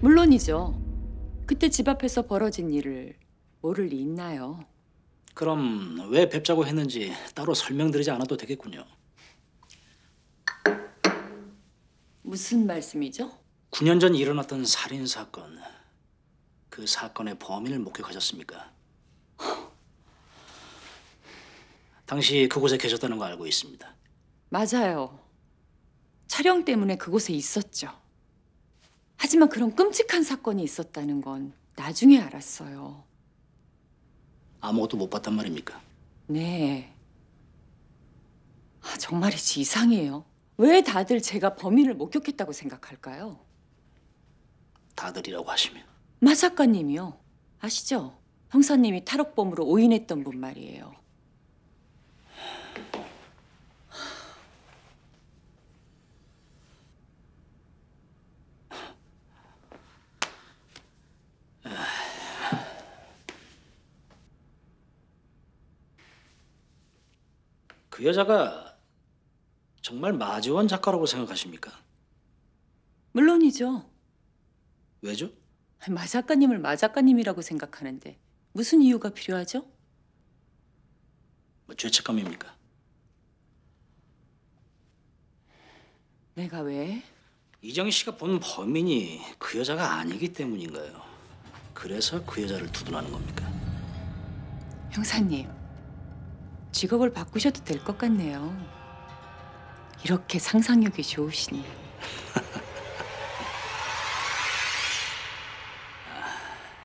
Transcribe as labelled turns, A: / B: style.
A: 물론이죠. 그때 집 앞에서 벌어진 일을 모를 리 있나요? 그럼 왜 뵙자고 했는지 따로 설명드리지 않아도 되겠군요. 무슨 말씀이죠? 9년 전 일어났던 살인 사건. 그 사건의 범인을 목격하셨습니까? 당시 그곳에 계셨다는 거 알고 있습니다. 맞아요. 촬영 때문에 그곳에 있었죠. 하지만 그런 끔찍한 사건이 있었다는 건 나중에 알았어요. 아무것도 못 봤단 말입니까? 네. 아, 정말이지 이상해요. 왜 다들 제가 범인을 목격했다고 생각할까요? 다들이라고 하시면 마 작가님이요. 아시죠? 형사님이 탈옥범으로 오인했던 분 말이에요. 그 여자가 정말 마지원 작가라고 생각하십니까? 물론이죠. 왜죠? 마 작가님을 마 작가님이라고 생각하는데 무슨 이유가 필요하죠? 뭐 죄책감입니까? 내가 왜? 이정희 씨가 본 범인이 그 여자가 아니기 때문인가요? 그래서 그 여자를 두둔하는 겁니까? 형사님, 직업을 바꾸셔도 될 것 같네요. 이렇게 상상력이 좋으시니.